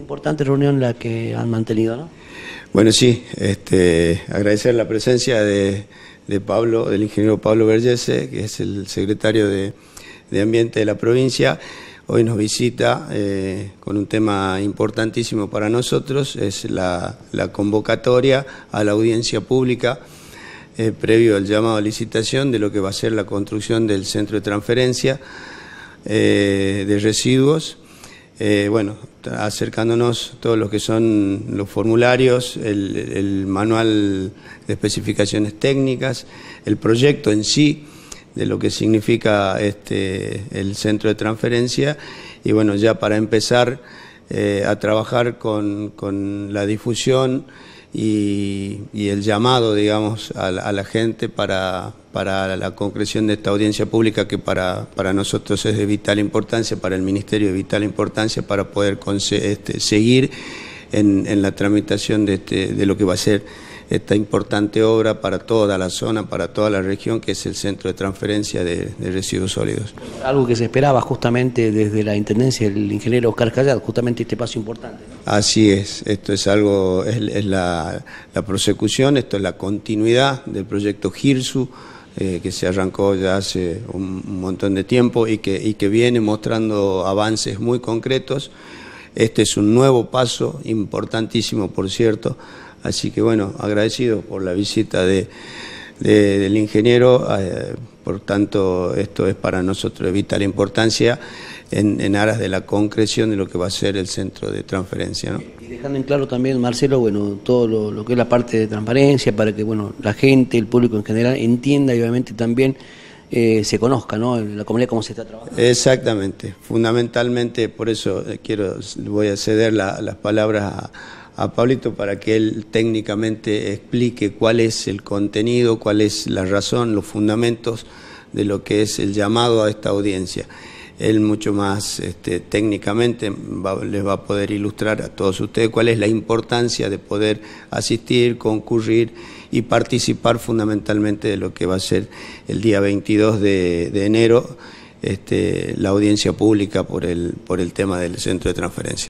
Importante reunión la que han mantenido, ¿no? Bueno, sí, este, agradecer la presencia de, Pablo, del ingeniero Pablo Vergese, que es el secretario de, Ambiente de la provincia. Hoy nos visita eh, con un tema importantísimo para nosotros, es la, la convocatoria a la audiencia pública eh, previo al llamado a licitación de lo que va a ser la construcción del centro de transferencia eh, de residuos. bueno, acercándonos todos los que son los formularios, el, manual de especificaciones técnicas, el proyecto en sí de lo que significa este, el centro de transferencia y bueno, ya para empezar eh, a trabajar con, con la difusión y, el llamado, digamos, a la, gente para, para, la concreción de esta audiencia pública que para, para, nosotros es de vital importancia, para el Ministerio de vital importancia para poder este, seguir en, en, la tramitación de, este, de lo que va a ser esta importante obra para toda la zona, para toda la región, que es el centro de transferencia de, residuos sólidos. Algo que se esperaba justamente desde la Intendencia del ingeniero Oscar Callado, justamente este paso importante. Así es, esto es algo, es, la, prosecución, esto es la continuidad del proyecto GIRSU, eh, que se arrancó ya hace un, montón de tiempo y que, y que viene mostrando avances muy concretos. Este es un nuevo paso, importantísimo por cierto, Así que bueno, agradecido por la visita del ingeniero, eh, por tanto esto es para nosotros de vital importancia en, aras de la concreción de lo que va a ser el centro de transferencia. Y dejando en claro también, Marcelo, bueno, todo lo, que es la parte de transparencia, para que bueno, la gente, el público en general entienda y obviamente también eh, se conozca ¿no? la comunidad cómo se está trabajando. Exactamente, fundamentalmente por eso eh, quiero voy a ceder las palabras a a Pablito para que él técnicamente explique cuál es el contenido, cuál es la razón, los fundamentos de lo que es el llamado a esta audiencia. Él mucho más este, técnicamente les va a poder ilustrar a todos ustedes cuál es la importancia de poder asistir, concurrir y participar fundamentalmente de lo que va a ser el día 22 de, enero este, la audiencia pública por el, por el tema del centro de transferencia.